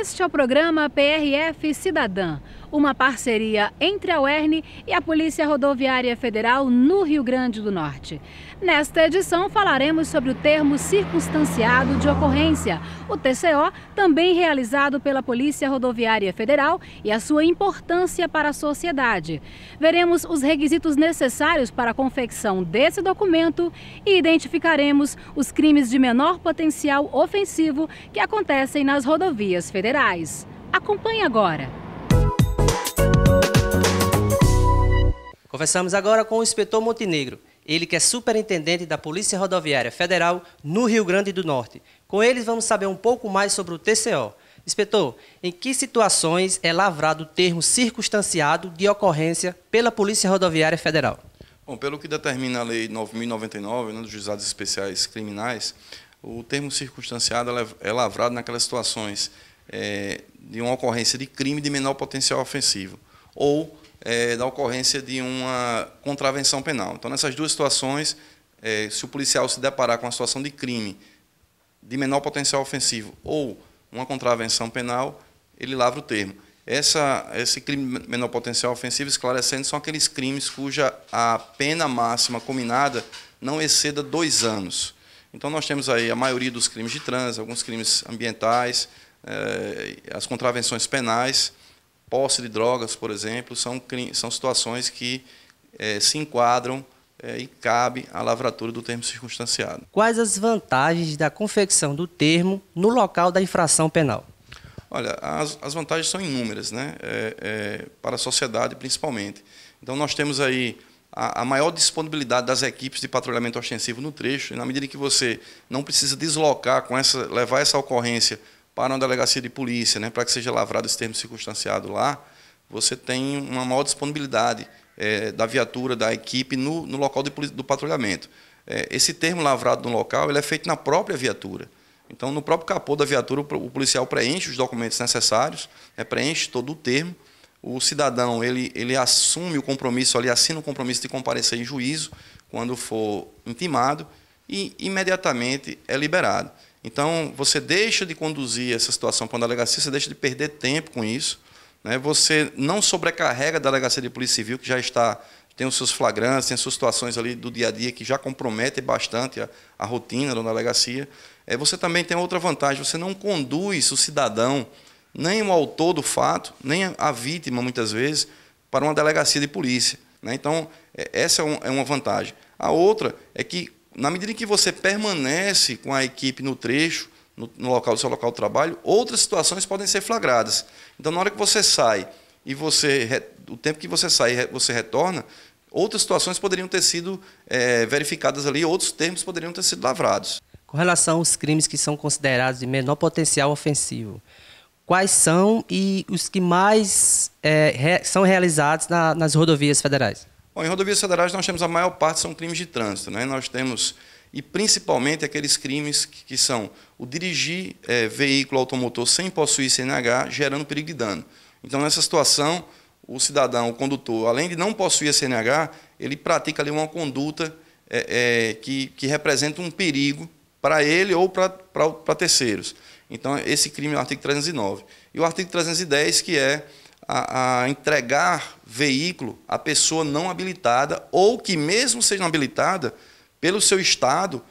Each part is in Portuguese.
Este é o programa PRF Cidadã uma parceria entre a UERN e a Polícia Rodoviária Federal no Rio Grande do Norte. Nesta edição falaremos sobre o termo circunstanciado de ocorrência, o TCO, também realizado pela Polícia Rodoviária Federal e a sua importância para a sociedade. Veremos os requisitos necessários para a confecção desse documento e identificaremos os crimes de menor potencial ofensivo que acontecem nas rodovias federais. Acompanhe agora. Conversamos agora com o inspetor Montenegro, ele que é superintendente da Polícia Rodoviária Federal no Rio Grande do Norte. Com ele vamos saber um pouco mais sobre o TCO. Inspetor, em que situações é lavrado o termo circunstanciado de ocorrência pela Polícia Rodoviária Federal? Bom, pelo que determina a Lei 9.099, né, dos Juizados Especiais Criminais, o termo circunstanciado é, é lavrado naquelas situações é, de uma ocorrência de crime de menor potencial ofensivo ou é, da ocorrência de uma contravenção penal. Então, nessas duas situações, é, se o policial se deparar com uma situação de crime de menor potencial ofensivo ou uma contravenção penal, ele lavra o termo. Essa, esse crime de menor potencial ofensivo, esclarecendo, são aqueles crimes cuja a pena máxima combinada não exceda dois anos. Então, nós temos aí a maioria dos crimes de trânsito, alguns crimes ambientais, eh, as contravenções penais, posse de drogas, por exemplo, são, são situações que é, se enquadram é, e cabe à lavratura do termo circunstanciado. Quais as vantagens da confecção do termo no local da infração penal? Olha, as, as vantagens são inúmeras, né? É, é, para a sociedade principalmente. Então, nós temos aí a, a maior disponibilidade das equipes de patrulhamento ostensivo no trecho, e na medida em que você não precisa deslocar, com essa, levar essa ocorrência para uma delegacia de polícia, né, para que seja lavrado esse termo circunstanciado lá, você tem uma maior disponibilidade é, da viatura, da equipe no, no local de, do patrulhamento. É, esse termo lavrado no local ele é feito na própria viatura. Então, no próprio capô da viatura, o policial preenche os documentos necessários, né, preenche todo o termo. O cidadão ele, ele assume o compromisso, ali assina o compromisso de comparecer em juízo quando for intimado e imediatamente é liberado. Então, você deixa de conduzir essa situação para uma delegacia, você deixa de perder tempo com isso. Né? Você não sobrecarrega a delegacia de polícia civil, que já está tem os seus flagrantes, tem as suas situações ali do dia a dia que já comprometem bastante a, a rotina da delegacia. É, você também tem outra vantagem, você não conduz o cidadão, nem o autor do fato, nem a vítima, muitas vezes, para uma delegacia de polícia. Né? Então, é, essa é, um, é uma vantagem. A outra é que na medida em que você permanece com a equipe no trecho, no, no local do seu local de trabalho, outras situações podem ser flagradas. Então, na hora que você sai e você, o tempo que você sai, você retorna, outras situações poderiam ter sido é, verificadas ali, outros termos poderiam ter sido lavrados. Com relação aos crimes que são considerados de menor potencial ofensivo, quais são e os que mais é, re, são realizados na, nas rodovias federais? Bom, em rodovias federais nós temos a maior parte são crimes de trânsito, né? Nós temos e principalmente aqueles crimes que, que são o dirigir é, veículo automotor sem possuir CNH, gerando perigo de dano. Então, nessa situação, o cidadão, o condutor, além de não possuir a CNH, ele pratica ali uma conduta é, é, que, que representa um perigo para ele ou para, para, para terceiros. Então, esse crime é o artigo 309. E o artigo 310, que é a, a entregar veículo à pessoa não habilitada ou que, mesmo seja habilitada, pelo seu estado,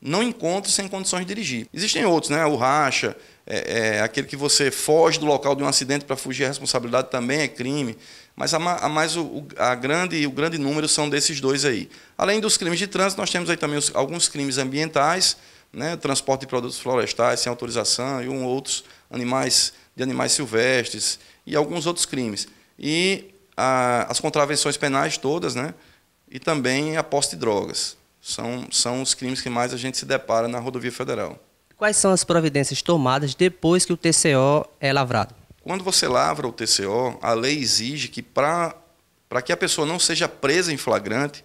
não encontra sem condições de dirigir. Existem outros, né? O racha, é, é, aquele que você foge do local de um acidente para fugir à responsabilidade também é crime. Mas, a, a mais o, a grande, o grande número são desses dois aí. Além dos crimes de trânsito, nós temos aí também os, alguns crimes ambientais, né? transporte de produtos florestais sem autorização e um, outros animais de animais silvestres e alguns outros crimes. E a, as contravenções penais todas, né? E também a posse de drogas. São, são os crimes que mais a gente se depara na rodovia federal. Quais são as providências tomadas depois que o TCO é lavrado? Quando você lavra o TCO, a lei exige que para que a pessoa não seja presa em flagrante,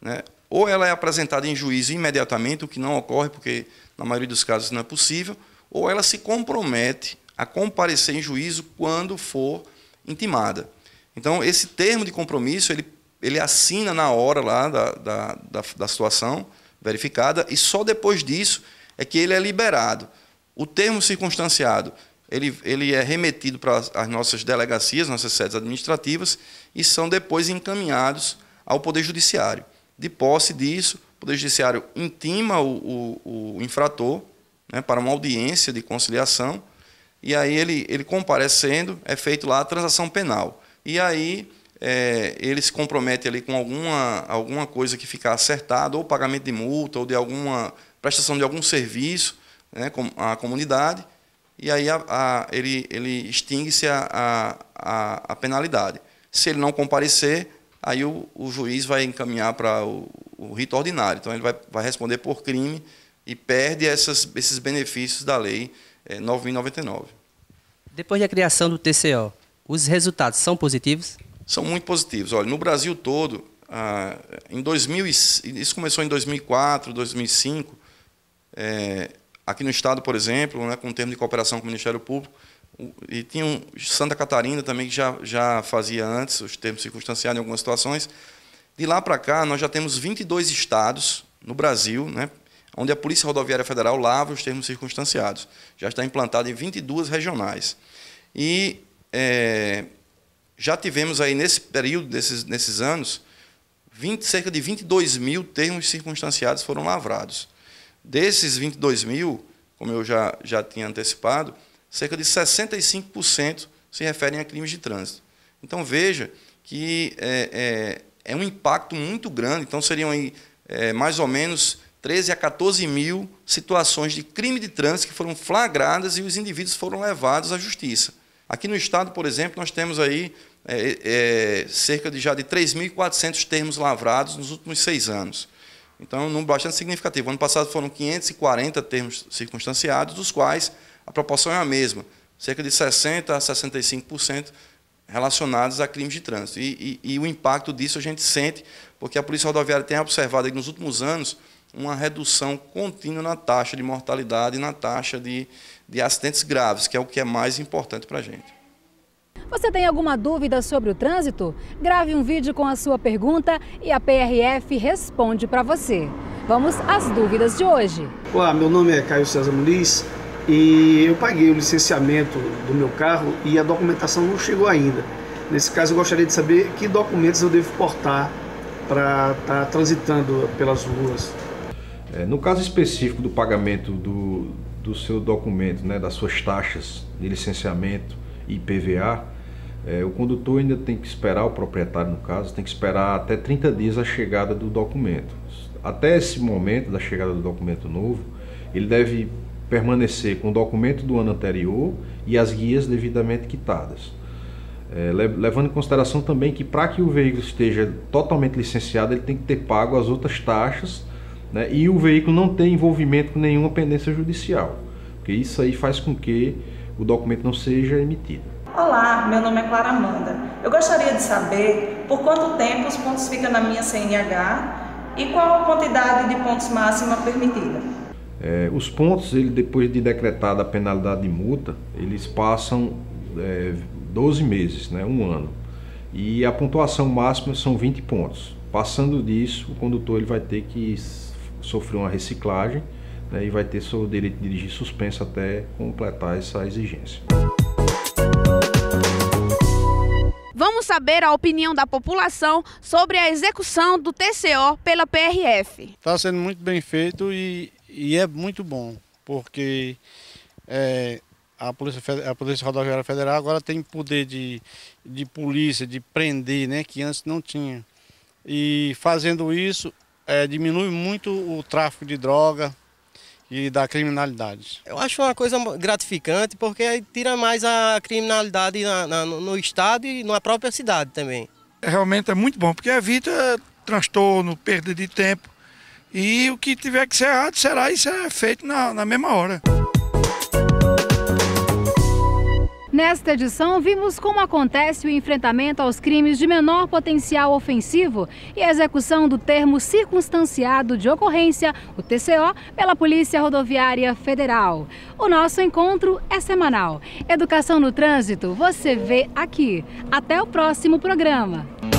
né, ou ela é apresentada em juízo imediatamente, o que não ocorre, porque na maioria dos casos não é possível, ou ela se compromete a comparecer em juízo quando for intimada. Então, esse termo de compromisso, ele, ele assina na hora lá da, da, da, da situação verificada, e só depois disso é que ele é liberado. O termo circunstanciado, ele, ele é remetido para as nossas delegacias, nossas sedes administrativas, e são depois encaminhados ao Poder Judiciário. De posse disso, o Poder Judiciário intima o, o, o infrator né, para uma audiência de conciliação, e aí ele, ele comparecendo, é feito lá a transação penal. E aí é, ele se compromete ali com alguma, alguma coisa que ficar acertada, ou pagamento de multa, ou de alguma prestação de algum serviço né, à comunidade, e aí a, a, ele, ele extingue-se a, a, a, penalidade. Se ele não comparecer, aí o, o juiz vai encaminhar para o, o, rito ordinário. Então ele vai, vai responder por crime e perde essas, esses benefícios da lei é, 9.099. Depois da criação do TCO, os resultados são positivos? São muito positivos. Olha, no Brasil todo, ah, em 2000, isso começou em 2004, 2005, é, aqui no Estado, por exemplo, né, com o termo de cooperação com o Ministério Público, e tinha um, Santa Catarina também, que já, já fazia antes, os termos circunstanciados em algumas situações. De lá para cá, nós já temos 22 estados no Brasil, né, onde a Polícia Rodoviária Federal lava os termos circunstanciados. Já está implantado em 22 regionais. E é, já tivemos aí, nesse período, desses, nesses anos, 20, cerca de 22 mil termos circunstanciados foram lavrados. Desses 22 mil, como eu já, já tinha antecipado, cerca de 65% se referem a crimes de trânsito. Então, veja que é, é, é um impacto muito grande. Então, seriam aí, é, mais ou menos 13 a 14 mil situações de crime de trânsito que foram flagradas e os indivíduos foram levados à justiça. Aqui no Estado, por exemplo, nós temos aí é, é, cerca de já de 3.400 termos lavrados nos últimos seis anos. Então, um número bastante significativo. Ano passado foram 540 termos circunstanciados, dos quais a proporção é a mesma, cerca de 60% a 65% relacionados a crimes de trânsito. E, e, e o impacto disso a gente sente, porque a Polícia Rodoviária tem observado nos últimos anos uma redução contínua na taxa de mortalidade e na taxa de, de acidentes graves, que é o que é mais importante para a gente. Você tem alguma dúvida sobre o trânsito? Grave um vídeo com a sua pergunta e a PRF responde para você. Vamos às dúvidas de hoje. Olá, meu nome é Caio César Muniz e eu paguei o licenciamento do meu carro e a documentação não chegou ainda. Nesse caso, eu gostaria de saber que documentos eu devo portar para estar tá transitando pelas ruas. É, no caso específico do pagamento do, do seu documento, né, das suas taxas de licenciamento e IPVA, é, o condutor ainda tem que esperar, o proprietário no caso, tem que esperar até 30 dias a chegada do documento. Até esse momento da chegada do documento novo, ele deve permanecer com o documento do ano anterior e as guias devidamente quitadas. É, levando em consideração também que para que o veículo esteja totalmente licenciado, ele tem que ter pago as outras taxas né? e o veículo não tem envolvimento com nenhuma pendência judicial, porque isso aí faz com que o documento não seja emitido. Olá, meu nome é Clara Amanda. Eu gostaria de saber por quanto tempo os pontos ficam na minha CNH e qual a quantidade de pontos máxima permitida. É, os pontos, ele, depois de decretada a penalidade de multa, eles passam é, 12 meses, né, um ano. E a pontuação máxima são 20 pontos. Passando disso, o condutor ele vai ter que sofreu uma reciclagem né, e vai ter seu direito de dirigir suspenso até completar essa exigência. Vamos saber a opinião da população sobre a execução do TCO pela PRF. Está sendo muito bem feito e, e é muito bom, porque é, a, Polícia, a Polícia Rodoviária Federal agora tem poder de, de polícia, de prender, né, que antes não tinha. E fazendo isso, é, diminui muito o tráfico de droga e da criminalidade. Eu acho uma coisa gratificante porque tira mais a criminalidade na, na, no estado e na própria cidade também. É, realmente é muito bom, porque evita transtorno, perda de tempo e o que tiver que ser errado será e será feito na, na mesma hora. Nesta edição, vimos como acontece o enfrentamento aos crimes de menor potencial ofensivo e a execução do termo circunstanciado de ocorrência, o TCO, pela Polícia Rodoviária Federal. O nosso encontro é semanal. Educação no Trânsito, você vê aqui. Até o próximo programa.